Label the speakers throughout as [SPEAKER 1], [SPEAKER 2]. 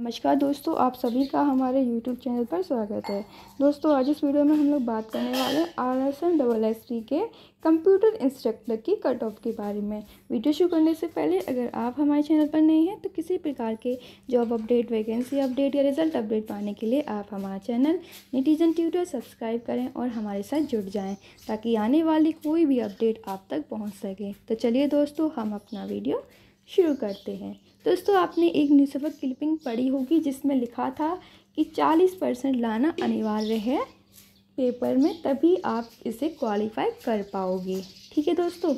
[SPEAKER 1] नमस्कार दोस्तों आप सभी का हमारे YouTube चैनल पर स्वागत है दोस्तों आज इस वीडियो में हम लोग बात करने वाले हैं R S M double S T के कंप्यूटर इंस्ट्रक्टर की कट ऑफ के बारे में वीडियो शुरू करने से पहले अगर आप हमारे चैनल पर नए हैं तो किसी प्रकार के जॉब अपडेट वैकेंसी अपडेट या रिजल्ट अपडेट पाने के लिए आप हमारा चैनल निटीजन ट्यूटर सब्सक्राइब करें और हमारे साथ जुड़ जाएँ ताकि आने वाली कोई भी अपडेट आप तक पहुँच सके तो चलिए दोस्तों हम अपना वीडियो शुरू करते हैं दोस्तों आपने एक न्यूज़पेपर क्लिपिंग पढ़ी होगी जिसमें लिखा था कि 40 परसेंट लाना अनिवार्य है पेपर में तभी आप इसे क्वालिफाई कर पाओगे ठीक है दोस्तों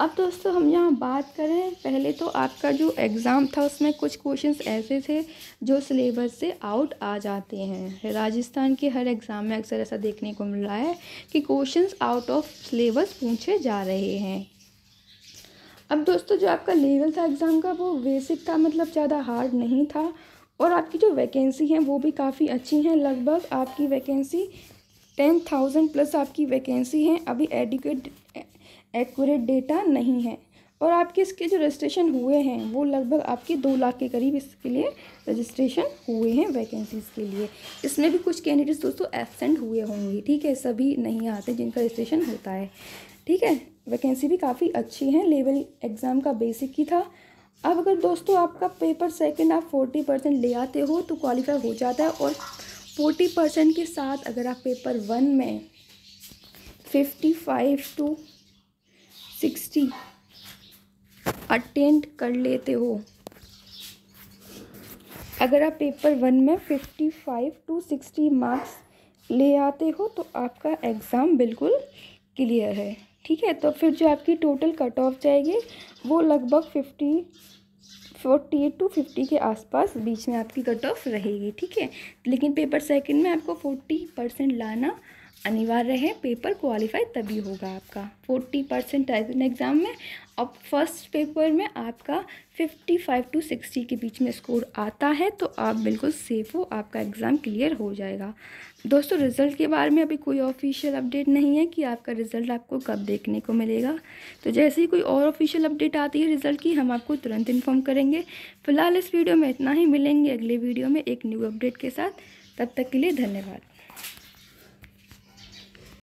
[SPEAKER 1] अब दोस्तों हम यहाँ बात करें पहले तो आपका जो एग्ज़ाम था उसमें कुछ क्वेश्चंस ऐसे थे जो सिलेबस से आउट आ जाते हैं राजस्थान के हर एग्ज़ाम में अक्सर ऐसा देखने को मिल रहा है कि क्वेश्चंस आउट ऑफ सिलेबस पूछे जा रहे हैं अब दोस्तों जो आपका लेवल था एग्ज़ाम का वो बेसिक था मतलब ज़्यादा हार्ड नहीं था और आपकी जो वैकेंसी है वो भी काफ़ी अच्छी हैं लगभग आपकी वैकेंसी टेन थाउजेंड प्लस आपकी वैकेंसी है अभी एडिकेट एक्यूरेट डेटा नहीं है और आपके इसके जो रजिस्ट्रेशन हुए हैं वो लगभग आपके दो लाख के करीब इसके लिए रजिस्ट्रेशन हुए हैं वैकेंसीज़ के लिए इसमें भी कुछ कैंडिडेट्स दोस्तों एबसेंट हुए होंगे ठीक है सभी नहीं आते जिनका रजिस्ट्रेशन होता है ठीक है वैकेंसी भी काफ़ी अच्छी है लेवल एग्ज़ाम का बेसिक ही था अब अगर दोस्तों आपका पेपर सेकेंड आप फोर्टी परसेंट ले आते हो तो क्वालिफाई हो जाता है और फोर्टी परसेंट के साथ अगर आप पेपर वन में fifty five to sixty attend कर लेते हो अगर आप पेपर वन में fifty five to sixty marks ले आते हो तो आपका एग्ज़ाम बिल्कुल क्लियर है ठीक है तो फिर जो आपकी टोटल कट ऑफ जाएगी वो लगभग fifty forty eight to fifty के आसपास बीच में आपकी कट ऑफ रहेगी ठीक है लेकिन पेपर सेकंड में आपको फोर्टी परसेंट लाना अनिवार्य है पेपर क्वालिफाई तभी होगा आपका फोर्टी परसेंट टाइपिंग एग्ज़ाम में अब फर्स्ट पेपर में आपका फिफ्टी फाइव टू सिक्सटी के बीच में स्कोर आता है तो आप बिल्कुल सेफ़ हो आपका एग्ज़ाम क्लियर हो जाएगा दोस्तों रिज़ल्ट के बारे में अभी कोई ऑफिशियल अपडेट नहीं है कि आपका रिज़ल्ट आपको कब देखने को मिलेगा तो जैसे ही कोई और ऑफिशियल अपडेट आती है रिज़ल्ट की हम आपको तुरंत इन्फॉर्म करेंगे फ़िलहाल इस वीडियो में इतना ही मिलेंगे अगले वीडियो में एक न्यू अपडेट के साथ तब तक के लिए धन्यवाद